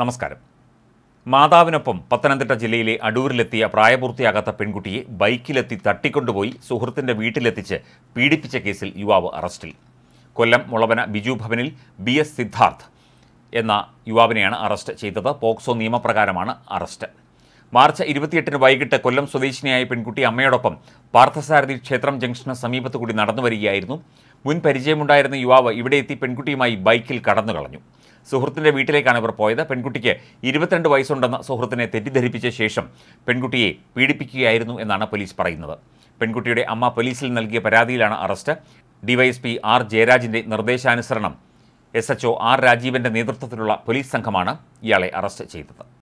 നമസ്കാരം മാതാവിനൊപ്പം പത്തനംതിട്ട ജില്ലയിലെ അടൂരിലെത്തിയ പ്രായപൂർത്തിയാകാത്ത പെൺകുട്ടിയെ ബൈക്കിലെത്തി തട്ടിക്കൊണ്ടുപോയി സുഹൃത്തിന്റെ വീട്ടിലെത്തിച്ച് പീഡിപ്പിച്ച കേസിൽ യുവാവ് അറസ്റ്റിൽ കൊല്ലം മുളവന ബിജു ഭവനിൽ ബി എസ് സിദ്ധാർത്ഥ് എന്ന യുവാവിനെയാണ് അറസ്റ്റ് ചെയ്തത് പോക്സോ നിയമപ്രകാരമാണ് അറസ്റ്റ് മാർച്ച് ഇരുപത്തിയെട്ടിന് വൈകിട്ട് കൊല്ലം സ്വദേശിനിയായ പെൺകുട്ടി അമ്മയോടൊപ്പം പാർത്ഥസാരഥി ക്ഷേത്രം ജംഗ്ഷന് സമീപത്തു കൂടി നടന്നു വരികയായിരുന്നു മുൻ പരിചയമുണ്ടായിരുന്ന യുവാവ് ഇവിടെ എത്തി പെൺകുട്ടിയുമായി ബൈക്കിൽ കടന്നു കളഞ്ഞു സുഹൃത്തിൻ്റെ വീട്ടിലേക്കാണ് ഇവർ പോയത് പെൺകുട്ടിക്ക് ഇരുപത്തിരണ്ട് വയസ്സുണ്ടെന്ന സുഹൃത്തിനെ തെറ്റിദ്ധരിപ്പിച്ച ശേഷം പെൺകുട്ടിയെ പീഡിപ്പിക്കുകയായിരുന്നു എന്നാണ് പോലീസ് പറയുന്നത് പെൺകുട്ടിയുടെ അമ്മ പോലീസിൽ നൽകിയ പരാതിയിലാണ് അറസ്റ്റ് ഡിവൈഎസ്പി ആർ ജയരാജിൻ്റെ നിർദ്ദേശാനുസരണം എസ് എച്ച്ഒ ആർ രാജീവൻ്റെ നേതൃത്വത്തിലുള്ള പോലീസ് സംഘമാണ് ഇയാളെ അറസ്റ്റ് ചെയ്തത്